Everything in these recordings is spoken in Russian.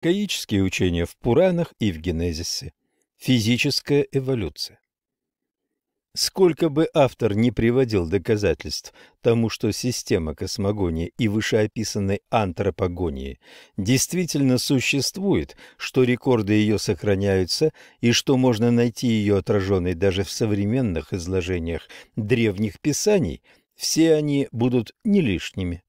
архаические учения в Пуранах и в Генезисе, физическая эволюция. Сколько бы автор не приводил доказательств тому, что система космогонии и вышеописанной антропогонии действительно существует, что рекорды ее сохраняются и что можно найти ее отраженной даже в современных изложениях древних писаний, все они будут не лишними.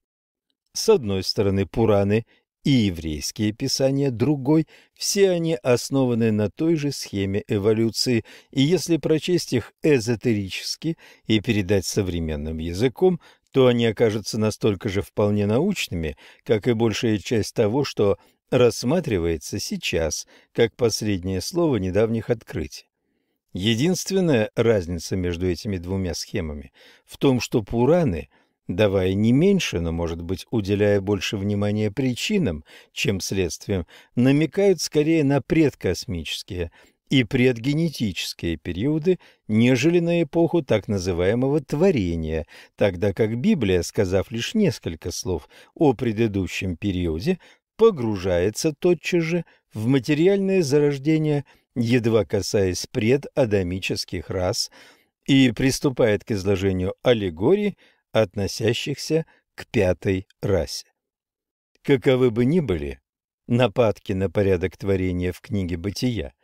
С одной стороны, Пураны и еврейские писания другой, все они основаны на той же схеме эволюции, и если прочесть их эзотерически и передать современным языком, то они окажутся настолько же вполне научными, как и большая часть того, что рассматривается сейчас как последнее слово недавних открытий. Единственная разница между этими двумя схемами в том, что Пураны – давая не меньше, но, может быть, уделяя больше внимания причинам, чем следствиям, намекают скорее на предкосмические и предгенетические периоды, нежели на эпоху так называемого творения, тогда как Библия, сказав лишь несколько слов о предыдущем периоде, погружается тотчас же в материальное зарождение, едва касаясь предадамических рас, и приступает к изложению аллегорий относящихся к пятой расе. Каковы бы ни были нападки на порядок творения в книге «Бытия»,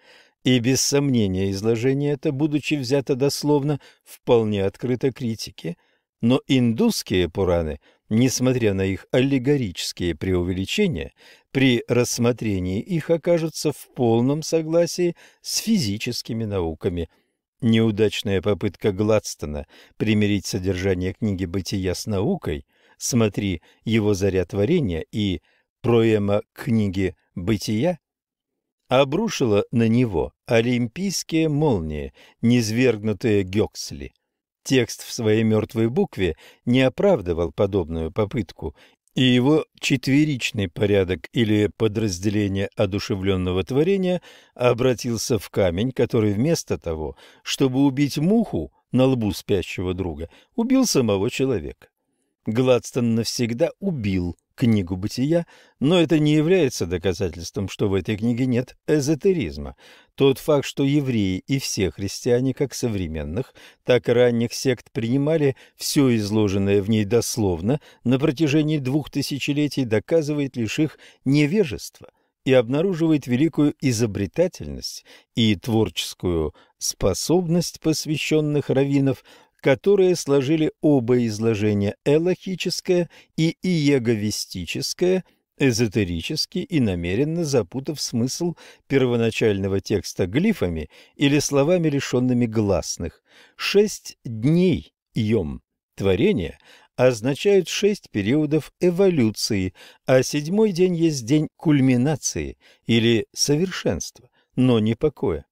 и без сомнения изложение это, будучи взято дословно, вполне открыто критике, но индусские Пураны, несмотря на их аллегорические преувеличения, при рассмотрении их окажутся в полном согласии с физическими науками – Неудачная попытка Гладстона примирить содержание книги «Бытия» с наукой, смотри его «Заря творения» и проема книги «Бытия», обрушила на него олимпийские молнии, низвергнутые Гёксли. Текст в своей мертвой букве не оправдывал подобную попытку и его четверичный порядок или подразделение одушевленного творения обратился в камень, который вместо того, чтобы убить муху на лбу спящего друга, убил самого человека. Гладстон навсегда убил книгу бытия, но это не является доказательством, что в этой книге нет эзотеризма. Тот факт, что евреи и все христиане, как современных, так и ранних сект, принимали все изложенное в ней дословно на протяжении двух тысячелетий, доказывает лишь их невежество и обнаруживает великую изобретательность и творческую способность посвященных раввинов которые сложили оба изложения элохическое и иеговистическое, эзотерически и намеренно запутав смысл первоначального текста глифами или словами, лишенными гласных. Шесть дней йом творения означают шесть периодов эволюции, а седьмой день есть день кульминации или совершенства, но не покоя.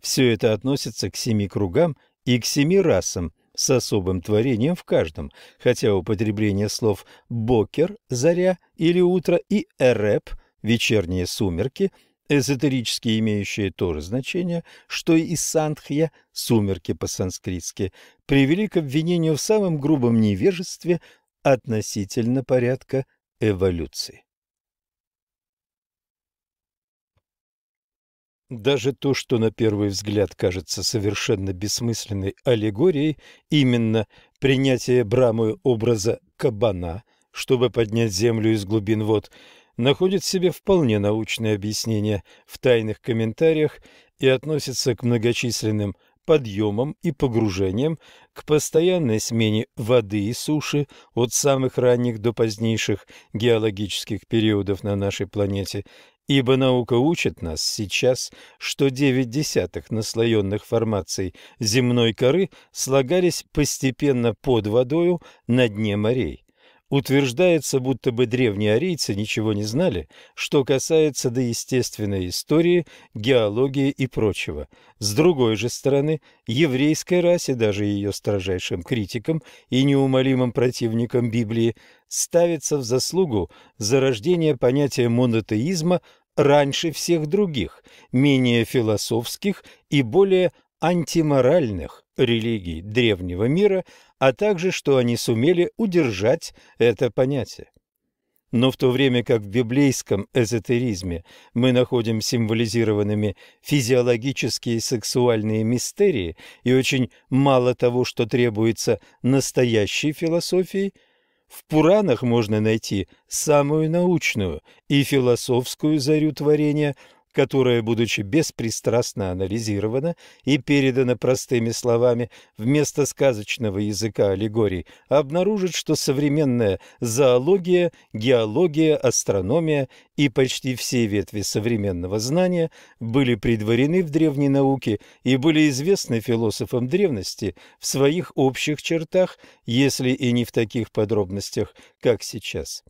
Все это относится к семи кругам и к семи расам – с особым творением в каждом, хотя употребление слов «бокер» – «заря» или «утро» и «эреп» – «вечерние сумерки» эзотерически имеющие то же значение, что и сандхья, сумерки по-санскритски, привели к обвинению в самом грубом невежестве относительно порядка эволюции. Даже то, что на первый взгляд кажется совершенно бессмысленной аллегорией, именно принятие Брамою образа кабана, чтобы поднять землю из глубин вод, находит в себе вполне научное объяснение в тайных комментариях и относится к многочисленным подъемам и погружениям, к постоянной смене воды и суши от самых ранних до позднейших геологических периодов на нашей планете Ибо наука учит нас сейчас, что девять десятых наслоенных формаций земной коры слагались постепенно под водою на дне морей. Утверждается, будто бы древние арийцы ничего не знали, что касается доестественной истории, геологии и прочего. С другой же стороны, еврейской расе, даже ее строжайшим критикам и неумолимым противникам Библии, ставится в заслугу за рождение понятия монотеизма раньше всех других, менее философских и более антиморальных религий древнего мира, а также, что они сумели удержать это понятие. Но в то время как в библейском эзотеризме мы находим символизированными физиологические и сексуальные мистерии и очень мало того, что требуется настоящей философии, в Пуранах можно найти самую научную и философскую зарю творения – которое, будучи беспристрастно анализировано и передано простыми словами вместо сказочного языка аллегорий, обнаружит, что современная зоология, геология, астрономия и почти все ветви современного знания были предварены в древней науке и были известны философам древности в своих общих чертах, если и не в таких подробностях, как сейчас.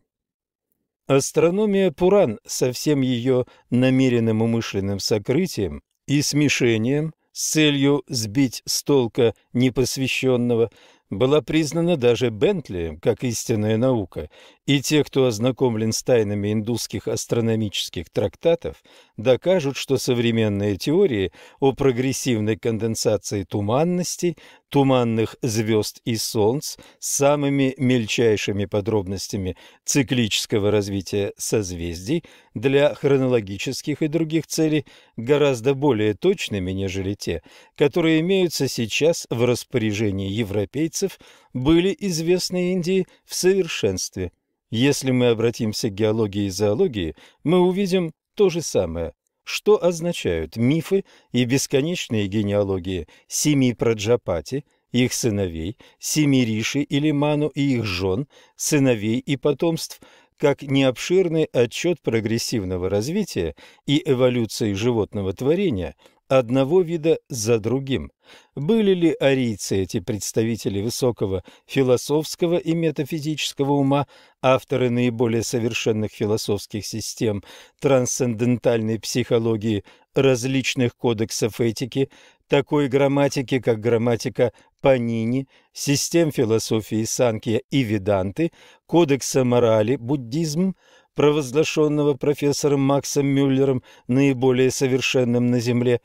Астрономия Пуран со всем ее намеренным умышленным сокрытием и смешением с целью сбить с толка непосвященного была признана даже Бентлием как истинная наука, и те, кто ознакомлен с тайнами индусских астрономических трактатов, докажут, что современные теории о прогрессивной конденсации туманностей туманных звезд и солнц с самыми мельчайшими подробностями циклического развития созвездий для хронологических и других целей гораздо более точными, нежели те, которые имеются сейчас в распоряжении европейцев, были известны Индии в совершенстве. Если мы обратимся к геологии и зоологии, мы увидим то же самое – что означают мифы и бесконечные генеалогии семи Праджапати, их сыновей, семи Риши или Ману и их жен, сыновей и потомств, как необширный отчет прогрессивного развития и эволюции животного творения – одного вида за другим. Были ли арийцы, эти представители высокого философского и метафизического ума, авторы наиболее совершенных философских систем, трансцендентальной психологии, различных кодексов этики, такой грамматики, как грамматика Панини, систем философии Санкья и Веданты, кодекса морали, буддизм, провозглашенного профессором Максом Мюллером наиболее совершенным на Земле,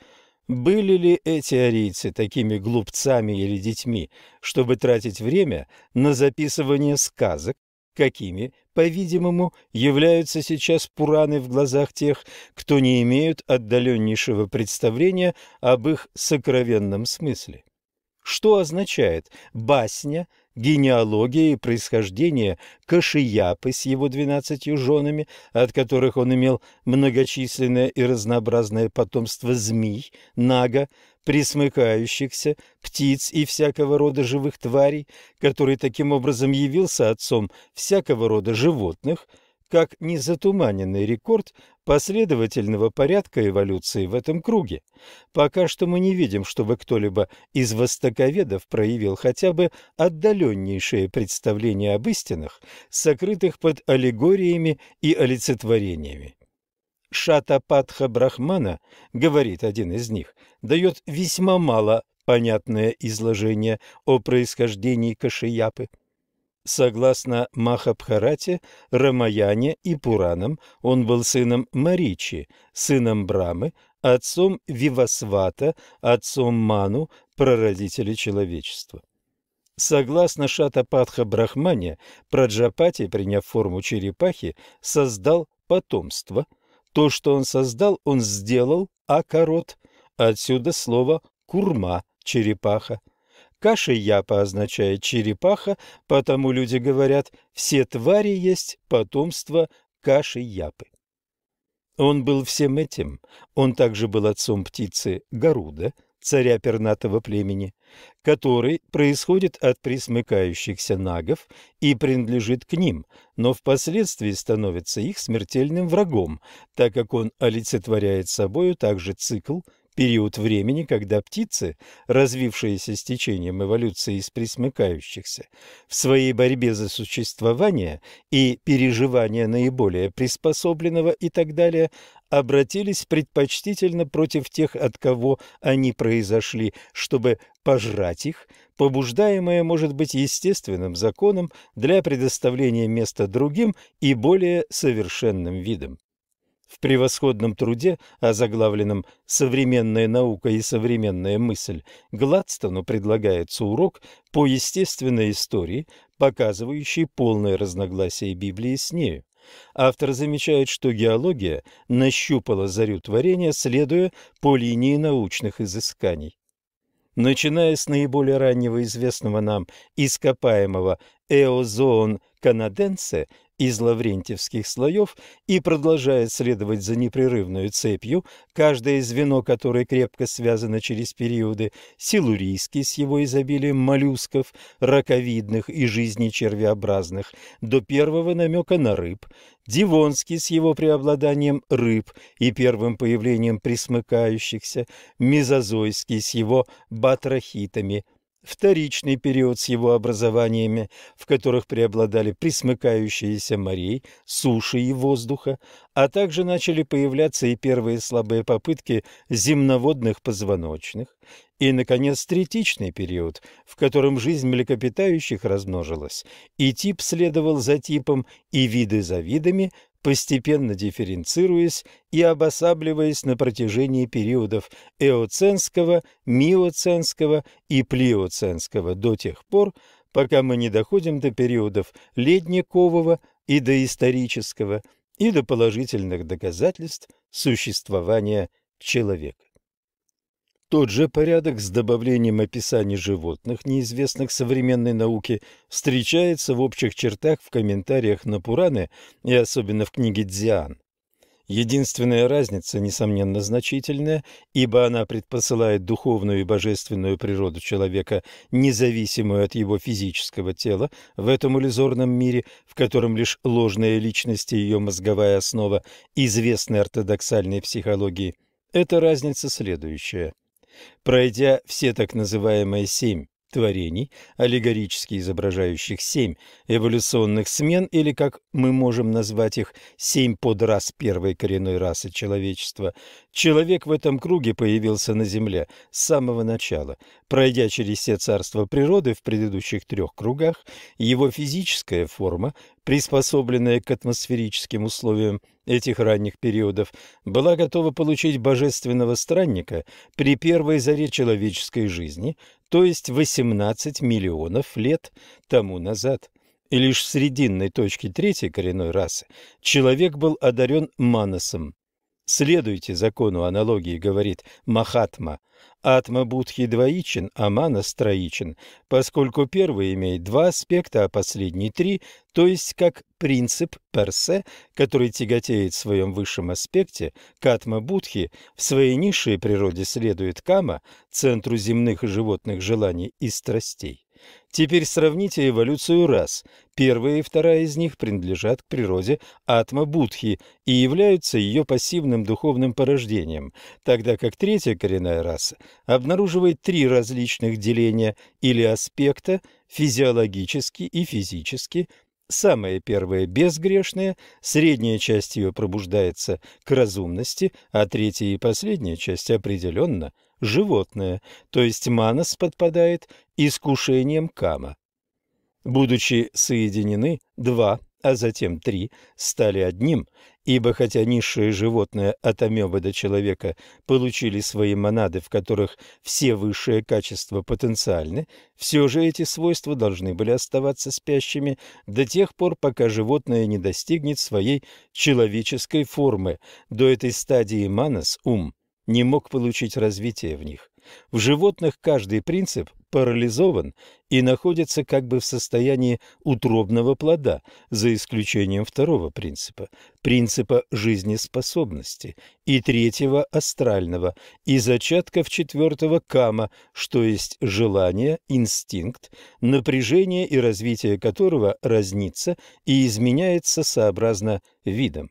были ли эти арийцы такими глупцами или детьми, чтобы тратить время на записывание сказок, какими, по-видимому, являются сейчас пураны в глазах тех, кто не имеют отдаленнейшего представления об их сокровенном смысле? Что означает басня – генеалогия и происхождение Кашияпы с его двенадцатью женами, от которых он имел многочисленное и разнообразное потомство змей, нага, присмыкающихся, птиц и всякого рода живых тварей, который таким образом явился отцом всякого рода животных, как незатуманенный рекорд Последовательного порядка эволюции в этом круге пока что мы не видим, чтобы кто-либо из востоковедов проявил хотя бы отдаленнейшее представление об истинах, сокрытых под аллегориями и олицетворениями. Шатапатха Брахмана, говорит один из них, дает весьма мало понятное изложение о происхождении Кашияпы – Согласно Махабхарате, Рамаяне и Пуранам, он был сыном Маричи, сыном Брамы, отцом Вивасвата, отцом Ману, прародителя человечества. Согласно Шатападха Брахмане, Праджапати, приняв форму черепахи, создал потомство. То, что он создал, он сделал акарот. Отсюда слово «курма» – черепаха. Кашияпа означает черепаха, потому люди говорят, все твари есть потомство Кашияпы. Он был всем этим. Он также был отцом птицы Гаруда, царя пернатого племени, который происходит от присмыкающихся нагов и принадлежит к ним, но впоследствии становится их смертельным врагом, так как он олицетворяет собою также цикл период времени, когда птицы, развившиеся с течением эволюции из присмыкающихся, в своей борьбе за существование и переживание наиболее приспособленного и так далее, обратились предпочтительно против тех, от кого они произошли, чтобы пожрать их, побуждаемое может быть естественным законом для предоставления места другим и более совершенным видам. В превосходном труде, озаглавленном «Современная наука и современная мысль», Гладстону предлагается урок по естественной истории, показывающий полное разногласие Библии с нею. Автор замечает, что геология нащупала зарю творения, следуя по линии научных изысканий. Начиная с наиболее раннего известного нам ископаемого эозоон канаденсе, из лаврентьевских слоев и продолжает следовать за непрерывную цепью, каждое звено которой крепко связано через периоды силурийский с его изобилием моллюсков, раковидных и жизни червеобразных, до первого намека на рыб, Дивонский с его преобладанием рыб и первым появлением присмыкающихся, Мезозойский с его батрахитами – вторичный период с его образованиями, в которых преобладали присмыкающиеся морей, суши и воздуха, а также начали появляться и первые слабые попытки земноводных позвоночных, и, наконец, третичный период, в котором жизнь млекопитающих размножилась, и тип следовал за типом, и виды за видами – постепенно дифференцируясь и обосабливаясь на протяжении периодов эоценского, миоценского и плиоценского до тех пор, пока мы не доходим до периодов ледникового и доисторического и до положительных доказательств существования человека. Тот же порядок с добавлением описаний животных, неизвестных современной науке, встречается в общих чертах в комментариях на Пураны и особенно в книге Дзиан. Единственная разница, несомненно, значительная, ибо она предпосылает духовную и божественную природу человека, независимую от его физического тела, в этом иллюзорном мире, в котором лишь ложная личность и ее мозговая основа известны ортодоксальной психологии. Эта разница следующая. Пройдя все так называемые семь творений, аллегорически изображающих семь эволюционных смен, или, как мы можем назвать их, семь подрас первой коренной расы человечества, человек в этом круге появился на Земле с самого начала. Пройдя через все царства природы в предыдущих трех кругах, его физическая форма, приспособленная к атмосферическим условиям этих ранних периодов, была готова получить божественного странника при первой заре человеческой жизни, то есть 18 миллионов лет тому назад. И лишь в срединной точке третьей коренной расы человек был одарен маносом, Следуйте закону аналогии, говорит Махатма. Атма Будхи двоичен, а манас троичен, поскольку первый имеет два аспекта, а последний три, то есть как принцип персе, который тяготеет в своем высшем аспекте, к атма Будхи в своей низшей природе следует кама, центру земных и животных желаний и страстей. Теперь сравните эволюцию рас. Первая и вторая из них принадлежат к природе атма-будхи и являются ее пассивным духовным порождением, тогда как третья коренная раса обнаруживает три различных деления или аспекта физиологически и физически, Самая первая безгрешная, средняя часть ее пробуждается к разумности, а третья и последняя часть определенно – животное, то есть манас подпадает искушением кама. Будучи соединены, два, а затем три, стали одним, ибо хотя низшие животное от амебы до человека получили свои монады, в которых все высшие качества потенциальны, все же эти свойства должны были оставаться спящими до тех пор, пока животное не достигнет своей человеческой формы. До этой стадии манас, ум, не мог получить развитие в них. В животных каждый принцип парализован и находится как бы в состоянии утробного плода, за исключением второго принципа, принципа жизнеспособности, и третьего астрального, и зачатков четвертого кама, что есть желание, инстинкт, напряжение и развитие которого разнится и изменяется сообразно видом.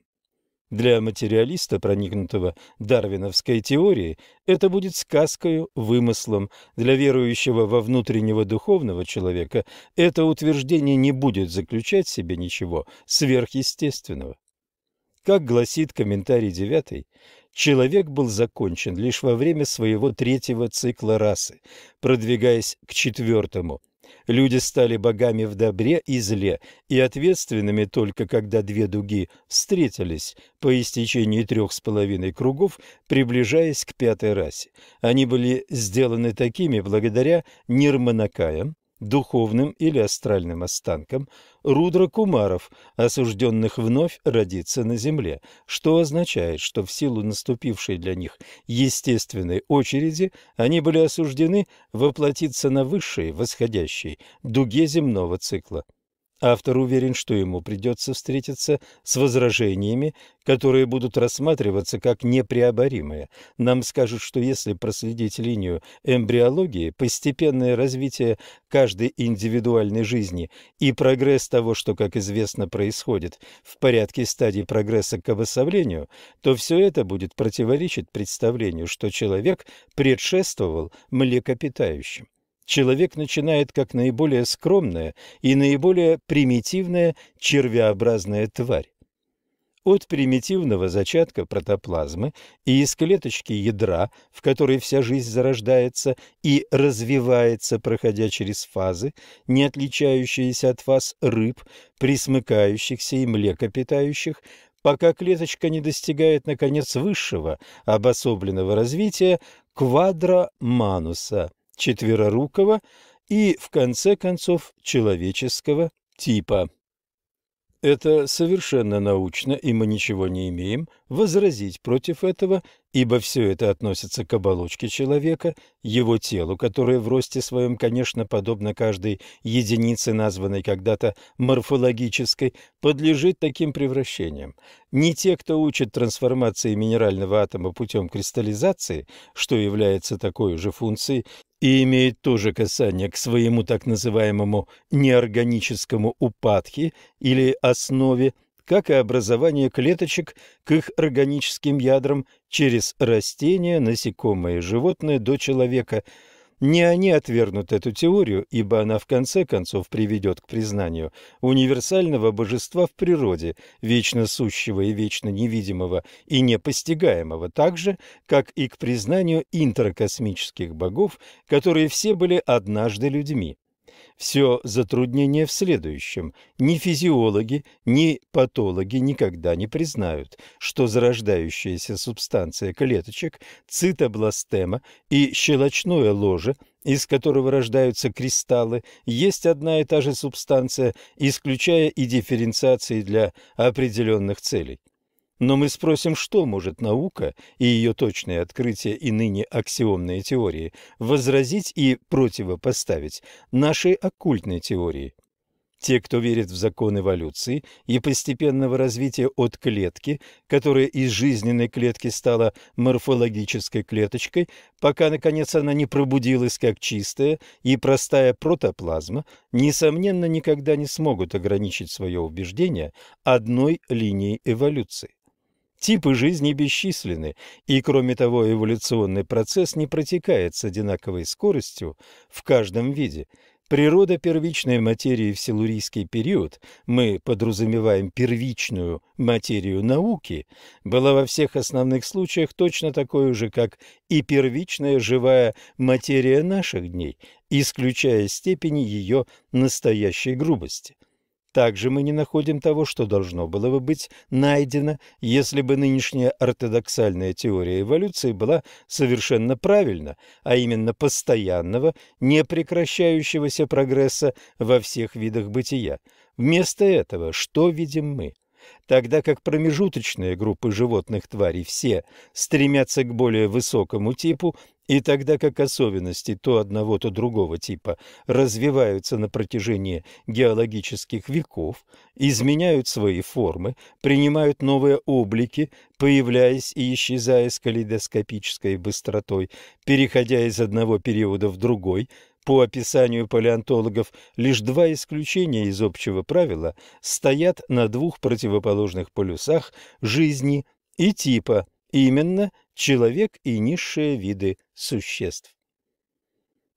Для материалиста, проникнутого дарвиновской теорией, это будет сказкою, вымыслом. Для верующего во внутреннего духовного человека это утверждение не будет заключать в себе ничего сверхъестественного. Как гласит комментарий девятый, человек был закончен лишь во время своего третьего цикла расы, продвигаясь к четвертому – Люди стали богами в добре и зле, и ответственными только когда две дуги встретились по истечении трех с половиной кругов, приближаясь к пятой расе. Они были сделаны такими благодаря Нирманакаям, духовным или астральным останкам Рудра Кумаров, осужденных вновь родиться на земле, что означает, что в силу наступившей для них естественной очереди они были осуждены воплотиться на высшей восходящей дуге земного цикла. Автор уверен, что ему придется встретиться с возражениями, которые будут рассматриваться как непреоборимые. Нам скажут, что если проследить линию эмбриологии, постепенное развитие каждой индивидуальной жизни и прогресс того, что, как известно, происходит в порядке стадий прогресса к обособлению, то все это будет противоречить представлению, что человек предшествовал млекопитающим человек начинает как наиболее скромная и наиболее примитивная червеобразная тварь. От примитивного зачатка протоплазмы и из клеточки ядра, в которой вся жизнь зарождается и развивается, проходя через фазы, не отличающиеся от фаз рыб, присмыкающихся и млекопитающих, пока клеточка не достигает, наконец, высшего обособленного развития квадромануса – четверорукого и, в конце концов, человеческого типа. Это совершенно научно, и мы ничего не имеем возразить против этого ибо все это относится к оболочке человека, его телу, которое в росте своем, конечно, подобно каждой единице, названной когда-то морфологической, подлежит таким превращениям. Не те, кто учит трансформации минерального атома путем кристаллизации, что является такой же функцией, и имеет тоже касание к своему так называемому неорганическому упадке или основе, как и образование клеточек к их органическим ядрам через растения, насекомые, животные до человека. Не они отвергнут эту теорию, ибо она в конце концов приведет к признанию универсального божества в природе, вечно сущего и вечно невидимого и непостигаемого, так же, как и к признанию интеркосмических богов, которые все были однажды людьми. Все затруднение в следующем. Ни физиологи, ни патологи никогда не признают, что зарождающаяся субстанция клеточек, цитобластема и щелочное ложе, из которого рождаются кристаллы, есть одна и та же субстанция, исключая и дифференциации для определенных целей. Но мы спросим, что может наука и ее точные открытия и ныне аксиомные теории возразить и противопоставить нашей оккультной теории. Те, кто верит в закон эволюции и постепенного развития от клетки, которая из жизненной клетки стала морфологической клеточкой, пока, наконец, она не пробудилась как чистая и простая протоплазма, несомненно, никогда не смогут ограничить свое убеждение одной линией эволюции. Типы жизни бесчисленны, и, кроме того, эволюционный процесс не протекает с одинаковой скоростью в каждом виде. Природа первичной материи в силурийский период, мы подразумеваем первичную материю науки, была во всех основных случаях точно такой же, как и первичная живая материя наших дней, исключая степени ее настоящей грубости. Также мы не находим того, что должно было бы быть найдено, если бы нынешняя ортодоксальная теория эволюции была совершенно правильна, а именно постоянного, непрекращающегося прогресса во всех видах бытия. Вместо этого что видим мы? Тогда как промежуточные группы животных тварей все стремятся к более высокому типу, и тогда как особенности то одного, то другого типа развиваются на протяжении геологических веков, изменяют свои формы, принимают новые облики, появляясь и исчезая с калейдоскопической быстротой, переходя из одного периода в другой – по описанию палеонтологов, лишь два исключения из общего правила стоят на двух противоположных полюсах жизни и типа Именно человек и низшие виды существ.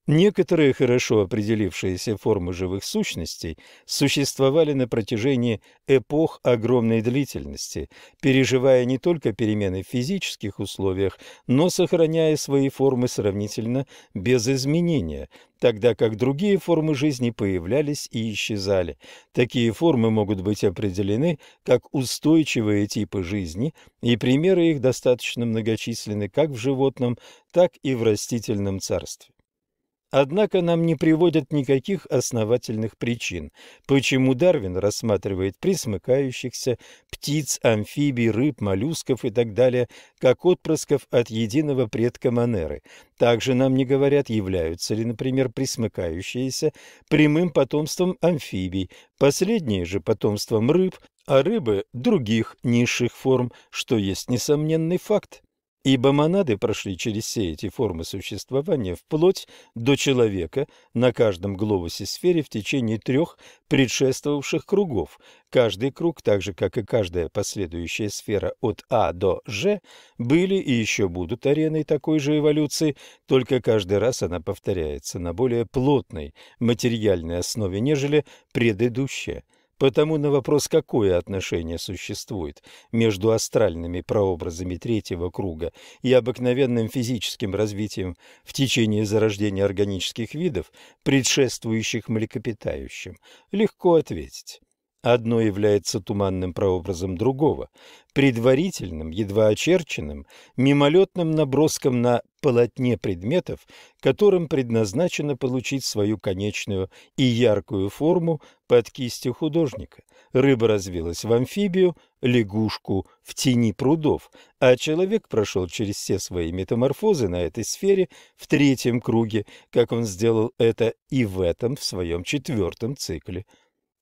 Некоторые хорошо определившиеся формы живых сущностей существовали на протяжении эпох огромной длительности, переживая не только перемены в физических условиях, но сохраняя свои формы сравнительно без изменения, тогда как другие формы жизни появлялись и исчезали. Такие формы могут быть определены как устойчивые типы жизни, и примеры их достаточно многочисленны как в животном, так и в растительном царстве. Однако нам не приводят никаких основательных причин, почему Дарвин рассматривает присмыкающихся птиц, амфибий, рыб, моллюсков и так далее как отпрысков от единого предка Манеры. Также нам не говорят, являются ли, например, присмыкающиеся прямым потомством амфибий, последние же потомством рыб, а рыбы – других низших форм, что есть несомненный факт. Ибо монады прошли через все эти формы существования вплоть до человека на каждом глобусе сфере в течение трех предшествовавших кругов. Каждый круг, так же как и каждая последующая сфера от А до Ж, были и еще будут ареной такой же эволюции, только каждый раз она повторяется на более плотной материальной основе, нежели предыдущая – Потому на вопрос, какое отношение существует между астральными прообразами третьего круга и обыкновенным физическим развитием в течение зарождения органических видов, предшествующих млекопитающим, легко ответить. Одно является туманным прообразом другого, предварительным, едва очерченным, мимолетным наброском на полотне предметов, которым предназначено получить свою конечную и яркую форму под кистью художника. Рыба развилась в амфибию, лягушку в тени прудов, а человек прошел через все свои метаморфозы на этой сфере в третьем круге, как он сделал это и в этом, в своем четвертом цикле.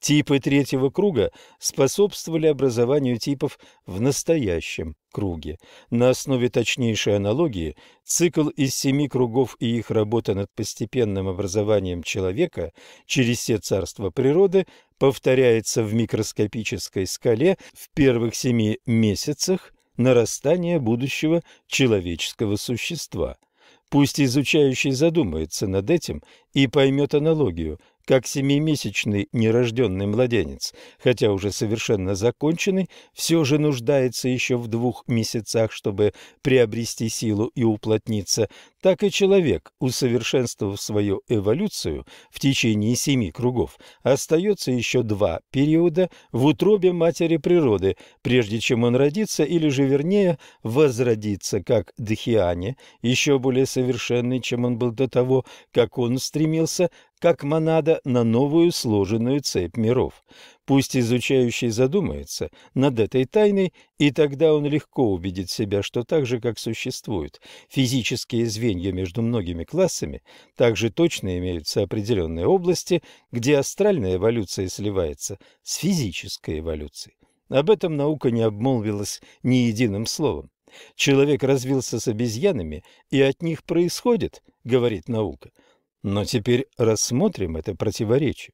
Типы третьего круга способствовали образованию типов в настоящем круге. На основе точнейшей аналогии цикл из семи кругов и их работа над постепенным образованием человека через все царства природы повторяется в микроскопической скале в первых семи месяцах нарастания будущего человеческого существа. Пусть изучающий задумается над этим и поймет аналогию – как семимесячный нерожденный младенец, хотя уже совершенно законченный, все же нуждается еще в двух месяцах, чтобы приобрести силу и уплотниться, так и человек, усовершенствовав свою эволюцию в течение семи кругов, остается еще два периода в утробе матери природы, прежде чем он родится или же вернее возродится как Дхиане, еще более совершенный, чем он был до того, как он стремился как монада на новую сложенную цепь миров. Пусть изучающий задумается над этой тайной, и тогда он легко убедит себя, что так же, как существуют физические звенья между многими классами, также точно имеются определенные области, где астральная эволюция сливается с физической эволюцией. Об этом наука не обмолвилась ни единым словом. Человек развился с обезьянами, и от них происходит, говорит наука. Но теперь рассмотрим это противоречие.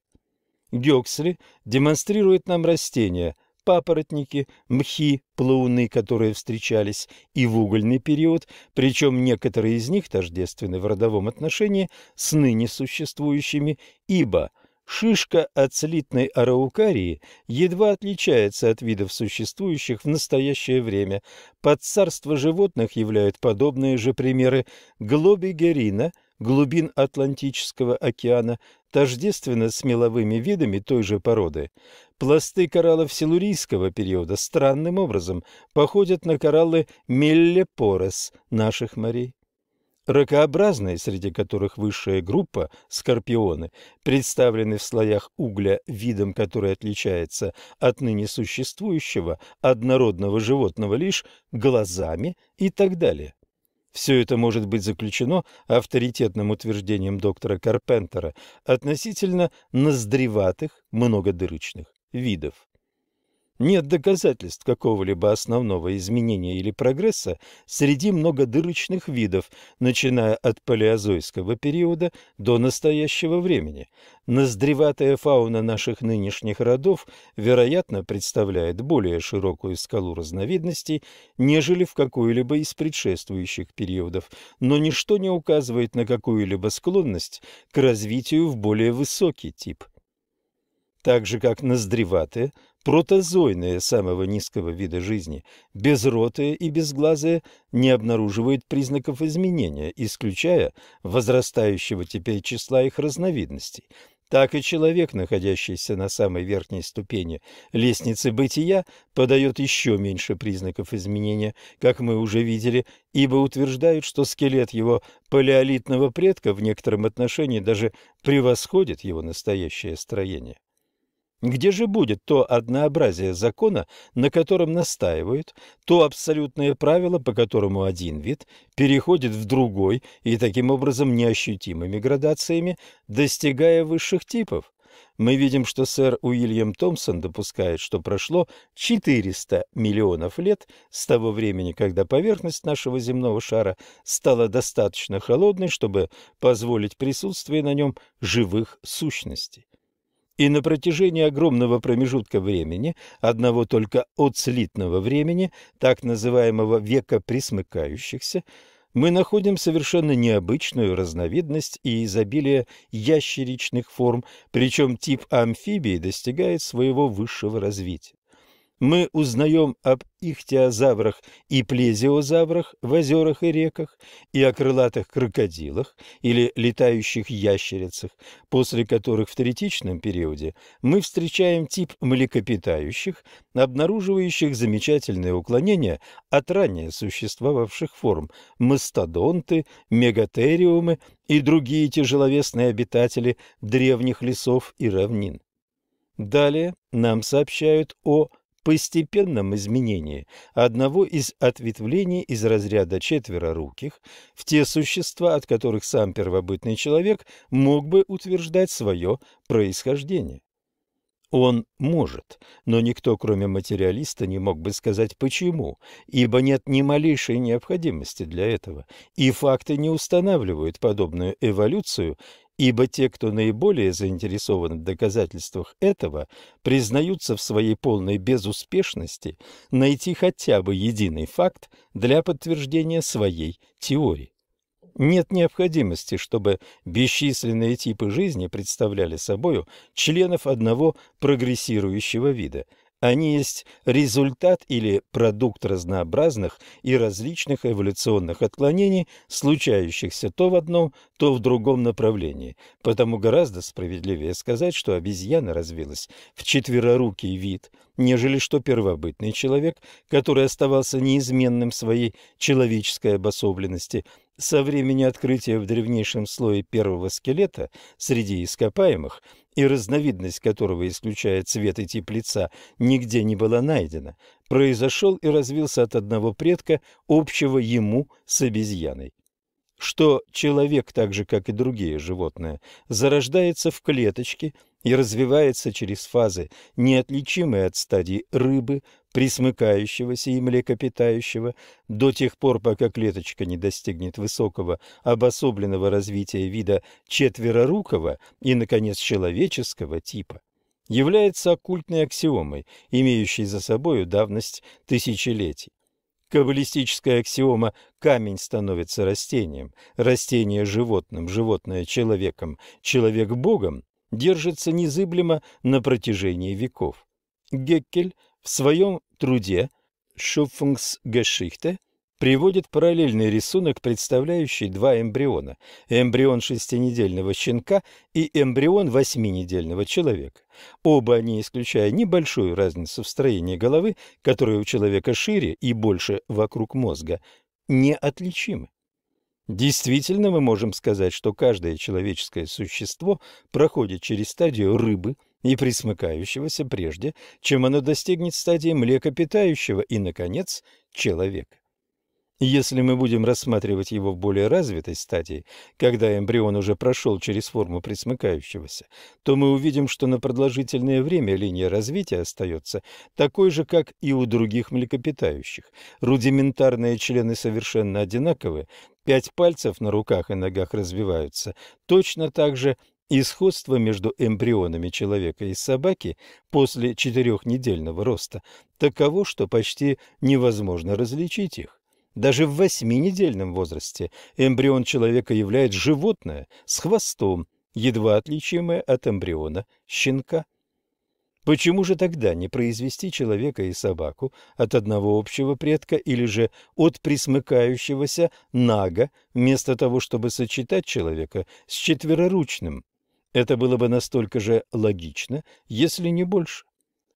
Гёксли демонстрирует нам растения, папоротники, мхи, плауны, которые встречались и в угольный период, причем некоторые из них тождественны в родовом отношении с ныне существующими, ибо шишка ацелитной араукарии едва отличается от видов существующих в настоящее время. Под царство животных являют подобные же примеры глобигерина – глубин Атлантического океана, тождественно с меловыми видами той же породы. Пласты кораллов силурийского периода странным образом походят на кораллы меллепорес наших морей. Ракообразные, среди которых высшая группа скорпионы, представлены в слоях угля видом, который отличается от ныне существующего однородного животного лишь глазами и так далее. Все это может быть заключено авторитетным утверждением доктора Карпентера относительно ноздреватых многодырочных видов. Нет доказательств какого-либо основного изменения или прогресса среди многодырочных видов, начиная от палеозойского периода до настоящего времени. Ноздреватая фауна наших нынешних родов, вероятно, представляет более широкую скалу разновидностей, нежели в какой-либо из предшествующих периодов, но ничто не указывает на какую-либо склонность к развитию в более высокий тип. Так же, как наздреватые – Протозойные самого низкого вида жизни, безротые и безглазые, не обнаруживают признаков изменения, исключая возрастающего теперь числа их разновидностей. Так и человек, находящийся на самой верхней ступени лестницы бытия, подает еще меньше признаков изменения, как мы уже видели, ибо утверждают, что скелет его палеолитного предка в некотором отношении даже превосходит его настоящее строение. Где же будет то однообразие закона, на котором настаивают, то абсолютное правило, по которому один вид переходит в другой и таким образом неощутимыми градациями, достигая высших типов? Мы видим, что сэр Уильям Томпсон допускает, что прошло 400 миллионов лет с того времени, когда поверхность нашего земного шара стала достаточно холодной, чтобы позволить присутствие на нем живых сущностей и на протяжении огромного промежутка времени, одного только отслитного времени, так называемого века присмыкающихся, мы находим совершенно необычную разновидность и изобилие ящеричных форм, причем тип амфибии достигает своего высшего развития мы узнаем об ихтиозаврах и плезиозаврах в озерах и реках, и о крылатых крокодилах или летающих ящерицах, после которых в третичном периоде мы встречаем тип млекопитающих, обнаруживающих замечательные уклонения от ранее существовавших форм – мастодонты, мегатериумы и другие тяжеловесные обитатели древних лесов и равнин. Далее нам сообщают о постепенном изменении одного из ответвлений из разряда четвероруких в те существа, от которых сам первобытный человек мог бы утверждать свое происхождение. Он может, но никто, кроме материалиста, не мог бы сказать почему, ибо нет ни малейшей необходимости для этого, и факты не устанавливают подобную эволюцию ибо те, кто наиболее заинтересован в доказательствах этого, признаются в своей полной безуспешности найти хотя бы единый факт для подтверждения своей теории. Нет необходимости, чтобы бесчисленные типы жизни представляли собою членов одного прогрессирующего вида. Они есть результат или продукт разнообразных и различных эволюционных отклонений, случающихся то в одном, то в другом направлении. Потому гораздо справедливее сказать, что обезьяна развилась в четверорукий вид, нежели что первобытный человек, который оставался неизменным в своей человеческой обособленности – со времени открытия в древнейшем слое первого скелета среди ископаемых и разновидность которого исключает цвет и тип лица, нигде не была найдена, произошел и развился от одного предка, общего ему с обезьяной. Что человек, так же как и другие животные, зарождается в клеточке и развивается через фазы, неотличимые от стадии рыбы, присмыкающегося и млекопитающего до тех пор, пока клеточка не достигнет высокого обособленного развития вида четверорукого и, наконец, человеческого типа, является оккультной аксиомой, имеющей за собою давность тысячелетий. Каббалистическая аксиома «камень становится растением, растение – животным, животное – человеком, человек – богом» держится незыблемо на протяжении веков. Геккель – в своем труде «Schöpfungsgeschichte» приводит параллельный рисунок, представляющий два эмбриона – эмбрион шестинедельного щенка и эмбрион восьминедельного человека. Оба они, исключая небольшую разницу в строении головы, которая у человека шире и больше вокруг мозга, неотличимы. Действительно, мы можем сказать, что каждое человеческое существо проходит через стадию рыбы – и присмыкающегося прежде, чем оно достигнет стадии млекопитающего и, наконец, человека. Если мы будем рассматривать его в более развитой стадии, когда эмбрион уже прошел через форму присмыкающегося, то мы увидим, что на продолжительное время линия развития остается такой же, как и у других млекопитающих. Рудиментарные члены совершенно одинаковы, пять пальцев на руках и ногах развиваются точно так же, Исходство между эмбрионами человека и собаки после четырехнедельного роста таково, что почти невозможно различить их. Даже в восьминедельном возрасте эмбрион человека является животное с хвостом, едва отличимое от эмбриона щенка. Почему же тогда не произвести человека и собаку от одного общего предка или же от присмыкающегося нага, вместо того, чтобы сочетать человека с четвероручным это было бы настолько же логично, если не больше.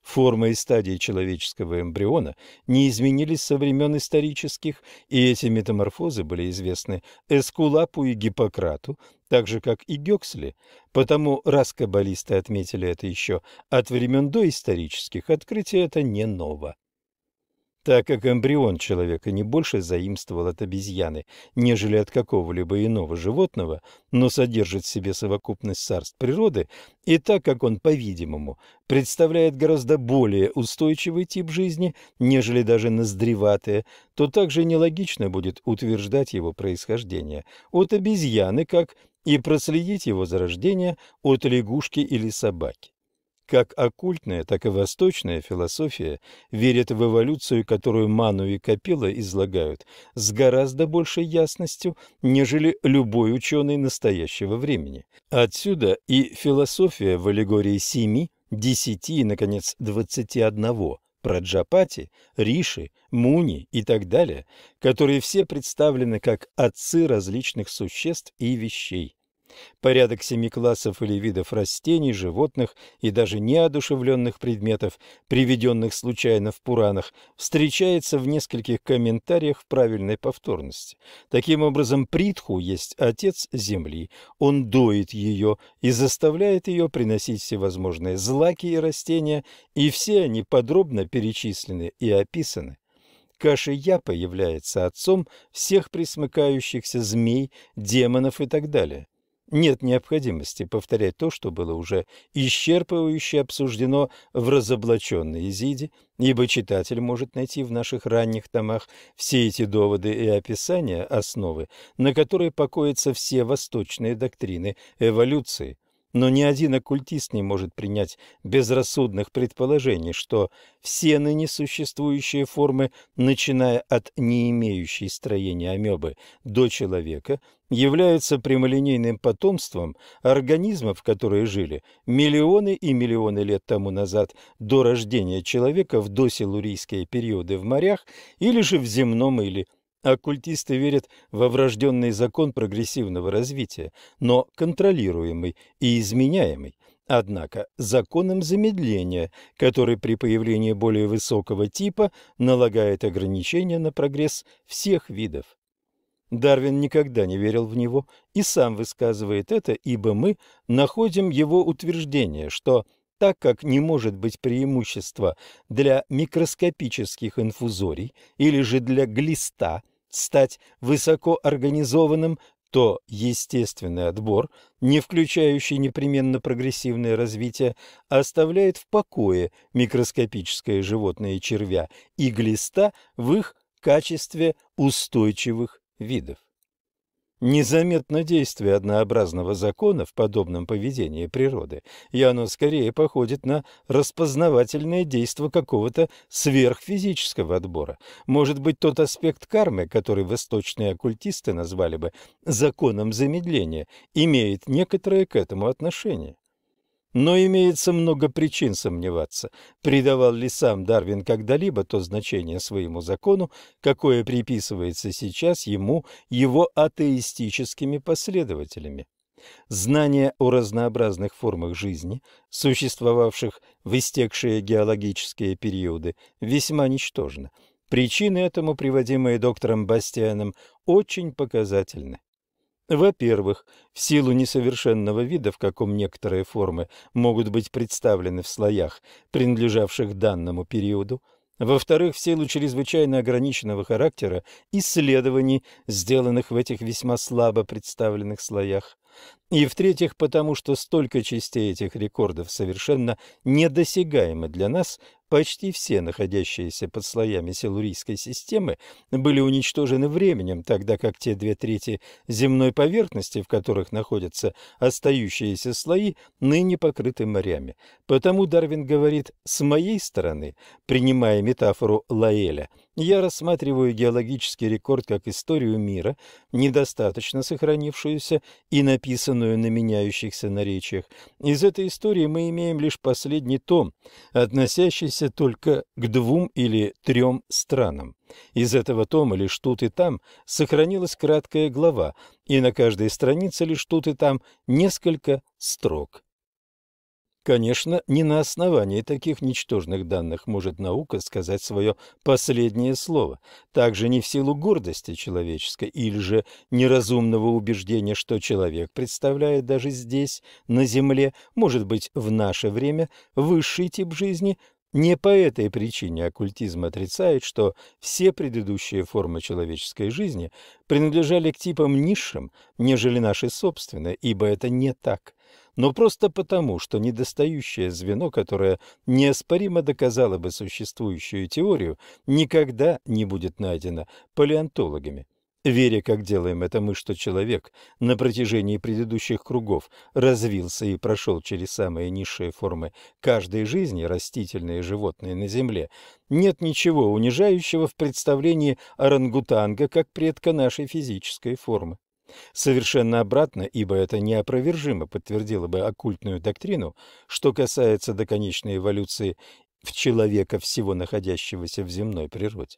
Форма и стадии человеческого эмбриона не изменились со времен исторических, и эти метаморфозы были известны Эскулапу и Гиппократу, так же, как и Гёксли, потому раз каббалисты отметили это еще от времен доисторических, открытие это не ново так как эмбрион человека не больше заимствовал от обезьяны, нежели от какого-либо иного животного, но содержит в себе совокупность царств природы, и так как он, по-видимому, представляет гораздо более устойчивый тип жизни, нежели даже наздреватые, то также нелогично будет утверждать его происхождение от обезьяны, как и проследить его зарождение от лягушки или собаки. Как оккультная, так и восточная философия верит в эволюцию, которую Ману и Капила излагают с гораздо большей ясностью, нежели любой ученый настоящего времени. Отсюда и философия в аллегории семи, десяти и, наконец, двадцати одного – Праджапати, Риши, Муни и так далее, которые все представлены как отцы различных существ и вещей. Порядок семи классов или видов растений, животных и даже неодушевленных предметов, приведенных случайно в Пуранах, встречается в нескольких комментариях в правильной повторности. Таким образом, Притху есть отец земли, он доит ее и заставляет ее приносить всевозможные злаки и растения, и все они подробно перечислены и описаны. Каши Япа является отцом всех присмыкающихся змей, демонов и так далее. Нет необходимости повторять то, что было уже исчерпывающе обсуждено в разоблаченной Изиде, ибо читатель может найти в наших ранних томах все эти доводы и описания основы, на которой покоятся все восточные доктрины эволюции – но ни один оккультист не может принять безрассудных предположений, что все ныне существующие формы, начиная от не имеющей строения амебы до человека, являются прямолинейным потомством организмов, которые жили миллионы и миллионы лет тому назад до рождения человека в доселурийские периоды в морях или же в земном или Оккультисты верят во врожденный закон прогрессивного развития, но контролируемый и изменяемый, однако законом замедления, который при появлении более высокого типа налагает ограничения на прогресс всех видов. Дарвин никогда не верил в него и сам высказывает это, ибо мы находим его утверждение, что так как не может быть преимущества для микроскопических инфузорий или же для глиста – стать высокоорганизованным, то естественный отбор, не включающий непременно прогрессивное развитие, оставляет в покое микроскопическое животное червя и глиста в их качестве устойчивых видов. Незаметно действие однообразного закона в подобном поведении природы, и оно скорее походит на распознавательное действо какого-то сверхфизического отбора. Может быть, тот аспект кармы, который восточные оккультисты назвали бы «законом замедления», имеет некоторое к этому отношение. Но имеется много причин сомневаться, придавал ли сам Дарвин когда-либо то значение своему закону, какое приписывается сейчас ему его атеистическими последователями. Знание о разнообразных формах жизни, существовавших в истекшие геологические периоды, весьма ничтожно. Причины этому, приводимые доктором Бастианом, очень показательны. Во-первых, в силу несовершенного вида, в каком некоторые формы могут быть представлены в слоях, принадлежавших данному периоду. Во-вторых, в силу чрезвычайно ограниченного характера исследований, сделанных в этих весьма слабо представленных слоях. И в-третьих, потому что столько частей этих рекордов совершенно недосягаемы для нас, почти все находящиеся под слоями силурийской системы были уничтожены временем, тогда как те две трети земной поверхности, в которых находятся остающиеся слои, ныне покрыты морями. Потому Дарвин говорит, с моей стороны, принимая метафору Лаэля, я рассматриваю геологический рекорд как историю мира, недостаточно сохранившуюся и написанную мною на меняющихся наречиях. Из этой истории мы имеем лишь последний том, относящийся только к двум или трем странам. Из этого тома лишь тут и там сохранилась краткая глава, и на каждой странице лишь тут и там несколько строк. Конечно, не на основании таких ничтожных данных может наука сказать свое последнее слово. Также не в силу гордости человеческой или же неразумного убеждения, что человек представляет даже здесь, на Земле, может быть, в наше время, высший тип жизни – не по этой причине оккультизм отрицает, что все предыдущие формы человеческой жизни принадлежали к типам низшим, нежели наши собственные, ибо это не так но просто потому, что недостающее звено, которое неоспоримо доказало бы существующую теорию, никогда не будет найдено палеонтологами. Веря, как делаем это мы, что человек на протяжении предыдущих кругов развился и прошел через самые низшие формы каждой жизни, растительные и животные на Земле, нет ничего унижающего в представлении орангутанга как предка нашей физической формы. Совершенно обратно, ибо это неопровержимо подтвердило бы оккультную доктрину, что касается доконечной эволюции в человека, всего находящегося в земной природе.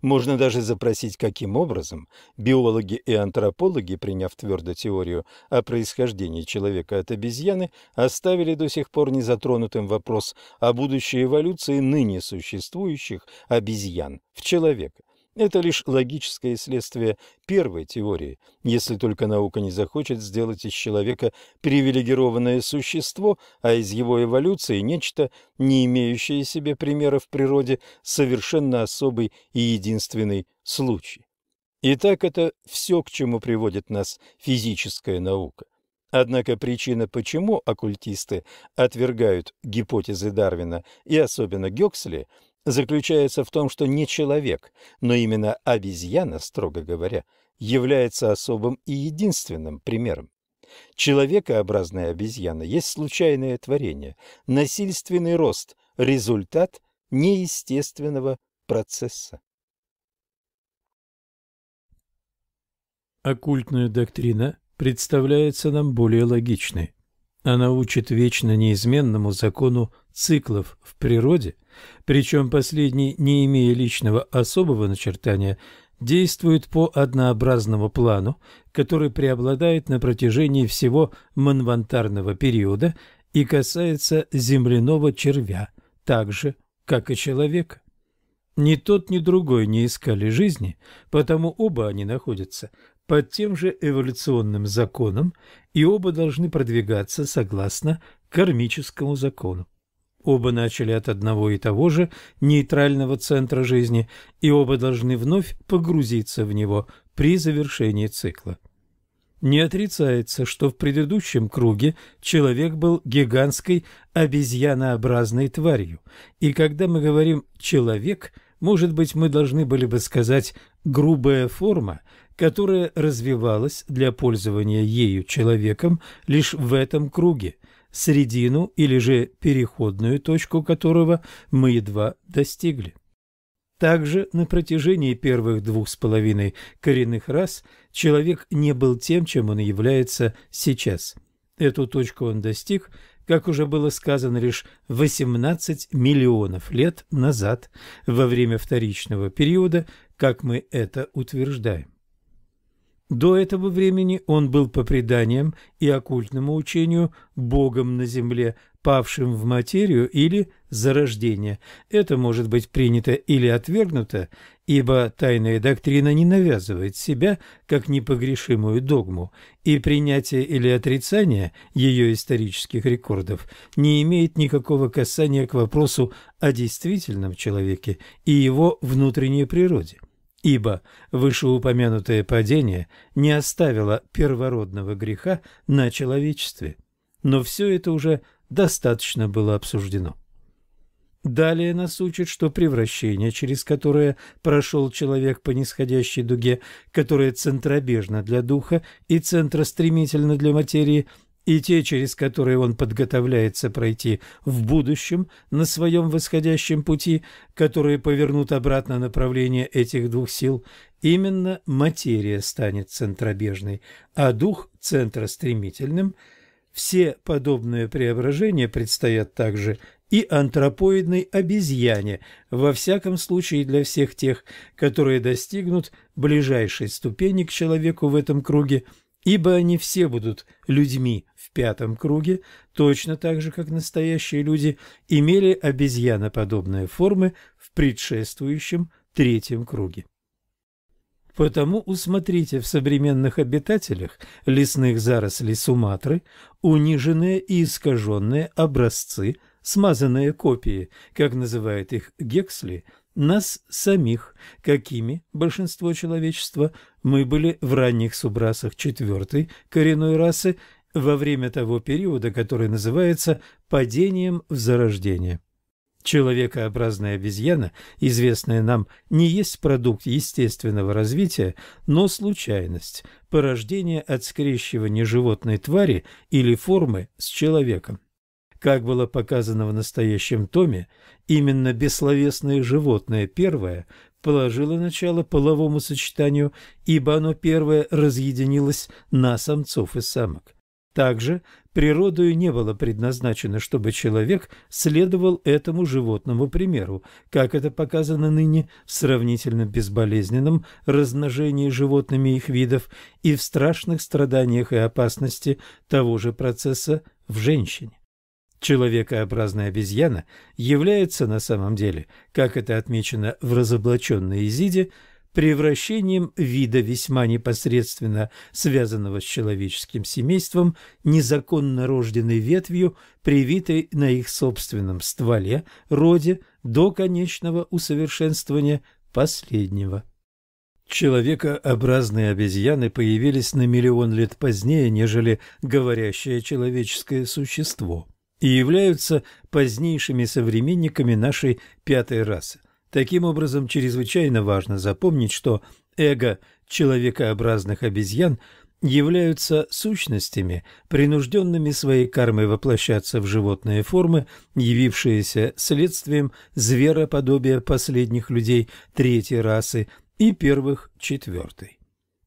Можно даже запросить, каким образом биологи и антропологи, приняв твердо теорию о происхождении человека от обезьяны, оставили до сих пор незатронутым вопрос о будущей эволюции ныне существующих обезьян в человека. Это лишь логическое следствие первой теории, если только наука не захочет сделать из человека привилегированное существо, а из его эволюции нечто, не имеющее себе примера в природе, совершенно особый и единственный случай. Итак, это все, к чему приводит нас физическая наука. Однако причина, почему оккультисты отвергают гипотезы Дарвина и особенно Гёксли – заключается в том, что не человек, но именно обезьяна, строго говоря, является особым и единственным примером. Человекообразная обезьяна есть случайное творение, насильственный рост, результат неестественного процесса. Оккультная доктрина представляется нам более логичной. Она учит вечно неизменному закону циклов в природе причем последний, не имея личного особого начертания, действует по однообразному плану, который преобладает на протяжении всего манвантарного периода и касается земляного червя, так же, как и человека. Ни тот, ни другой не искали жизни, потому оба они находятся под тем же эволюционным законом, и оба должны продвигаться согласно кармическому закону. Оба начали от одного и того же нейтрального центра жизни, и оба должны вновь погрузиться в него при завершении цикла. Не отрицается, что в предыдущем круге человек был гигантской обезьянообразной тварью, и когда мы говорим «человек», может быть, мы должны были бы сказать «грубая форма», которая развивалась для пользования ею человеком лишь в этом круге – средину или же переходную точку которого мы едва достигли. Также на протяжении первых двух с половиной коренных раз человек не был тем, чем он является сейчас. Эту точку он достиг, как уже было сказано, лишь 18 миллионов лет назад, во время вторичного периода, как мы это утверждаем. До этого времени он был по преданиям и оккультному учению богом на земле, павшим в материю или зарождение. Это может быть принято или отвергнуто, ибо тайная доктрина не навязывает себя как непогрешимую догму, и принятие или отрицание ее исторических рекордов не имеет никакого касания к вопросу о действительном человеке и его внутренней природе ибо вышеупомянутое падение не оставило первородного греха на человечестве. Но все это уже достаточно было обсуждено. Далее нас учат, что превращение, через которое прошел человек по нисходящей дуге, которое центробежно для духа и центростремительно для материи, и те, через которые он подготовляется пройти в будущем на своем восходящем пути, которые повернут обратно направление этих двух сил, именно материя станет центробежной, а дух – центростремительным. Все подобные преображения предстоят также и антропоидной обезьяне, во всяком случае для всех тех, которые достигнут ближайшей ступени к человеку в этом круге, ибо они все будут людьми – в пятом круге, точно так же, как настоящие люди, имели обезьяноподобные формы в предшествующем третьем круге. Потому усмотрите в современных обитателях лесных зарослей Суматры униженные и искаженные образцы, смазанные копии, как называет их Гексли, нас самих, какими большинство человечества мы были в ранних субрасах четвертой коренной расы во время того периода, который называется «падением в зарождение». Человекообразная обезьяна, известная нам, не есть продукт естественного развития, но случайность, порождение от скрещивания животной твари или формы с человеком. Как было показано в настоящем томе, именно бессловесное животное первое положило начало половому сочетанию, ибо оно первое разъединилось на самцов и самок. Также природою не было предназначено, чтобы человек следовал этому животному примеру, как это показано ныне в сравнительно безболезненном размножении животными их видов и в страшных страданиях и опасности того же процесса в женщине. Человекообразная обезьяна является на самом деле, как это отмечено в разоблаченной Изиде, превращением вида, весьма непосредственно связанного с человеческим семейством, незаконно рожденной ветвью, привитой на их собственном стволе, роде, до конечного усовершенствования последнего. Человекообразные обезьяны появились на миллион лет позднее, нежели говорящее человеческое существо, и являются позднейшими современниками нашей пятой расы – Таким образом, чрезвычайно важно запомнить, что эго человекообразных обезьян являются сущностями, принужденными своей кармой воплощаться в животные формы, явившиеся следствием звероподобия последних людей третьей расы и первых четвертой.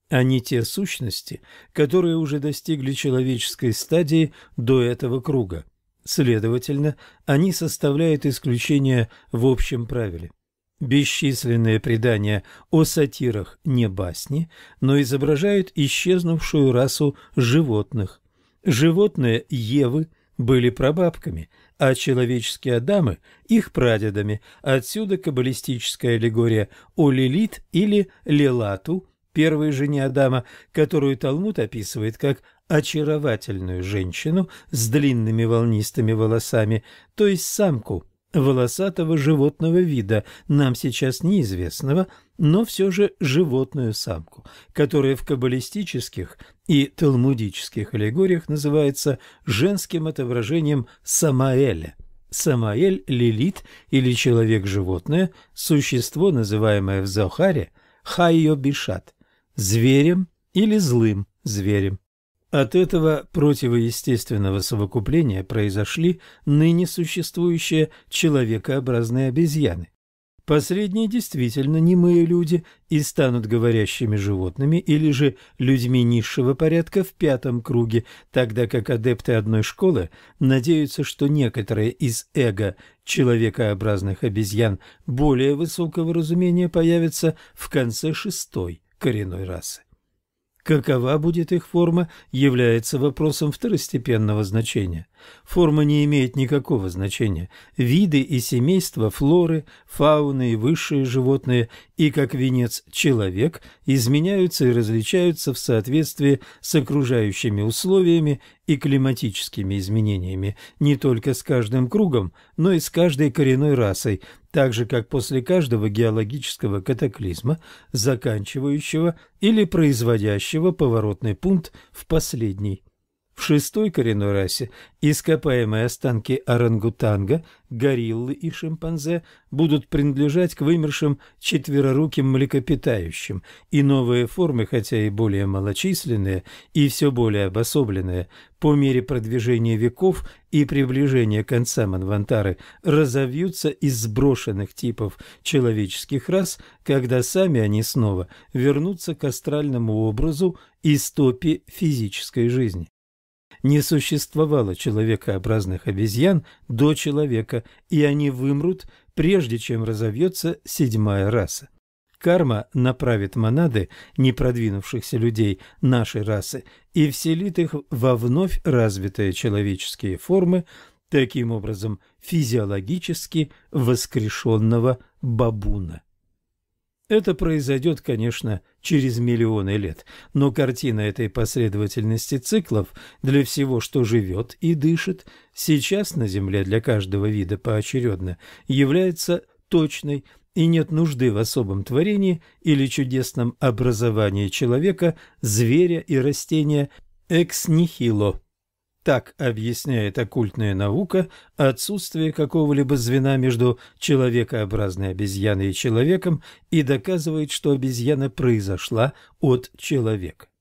Они те сущности, которые уже достигли человеческой стадии до этого круга. Следовательно, они составляют исключение в общем правиле. Бесчисленные предания о сатирах не басни, но изображают исчезнувшую расу животных. Животные Евы были прабабками, а человеческие Адамы – их прадедами. Отсюда каббалистическая аллегория о Лилит или Лилату, первой жене Адама, которую Талмуд описывает как очаровательную женщину с длинными волнистыми волосами, то есть самку – волосатого животного вида, нам сейчас неизвестного, но все же животную самку, которая в каббалистических и талмудических аллегориях называется женским отображением Самаэля. Самаэль – лилит или человек-животное, существо, называемое в Захаре Хайо Бишат, зверем или злым зверем. От этого противоестественного совокупления произошли ныне существующие человекообразные обезьяны. Последние действительно немые люди и станут говорящими животными или же людьми низшего порядка в пятом круге, тогда как адепты одной школы надеются, что некоторые из эго человекообразных обезьян более высокого разумения появятся в конце шестой коренной расы. Какова будет их форма, является вопросом второстепенного значения. Форма не имеет никакого значения. Виды и семейства флоры, фауны и высшие животные и, как венец, человек изменяются и различаются в соответствии с окружающими условиями и климатическими изменениями не только с каждым кругом, но и с каждой коренной расой, так же как после каждого геологического катаклизма, заканчивающего или производящего поворотный пункт в последний. В шестой коренной расе ископаемые останки орангутанга, гориллы и шимпанзе будут принадлежать к вымершим четвероруким млекопитающим, и новые формы, хотя и более малочисленные и все более обособленные, по мере продвижения веков и приближения конца Манвантары разовьются из сброшенных типов человеческих рас, когда сами они снова вернутся к астральному образу и стопе физической жизни. Не существовало человекообразных обезьян до человека, и они вымрут, прежде чем разовьется седьмая раса. Карма направит монады непродвинувшихся людей нашей расы и вселит их во вновь развитые человеческие формы, таким образом физиологически воскрешенного бабуна. Это произойдет, конечно, через миллионы лет, но картина этой последовательности циклов для всего, что живет и дышит, сейчас на Земле для каждого вида поочередно является точной, и нет нужды в особом творении или чудесном образовании человека, зверя и растения экснихило. Так объясняет оккультная наука отсутствие какого-либо звена между человекообразной обезьяной и человеком и доказывает, что обезьяна произошла от человека.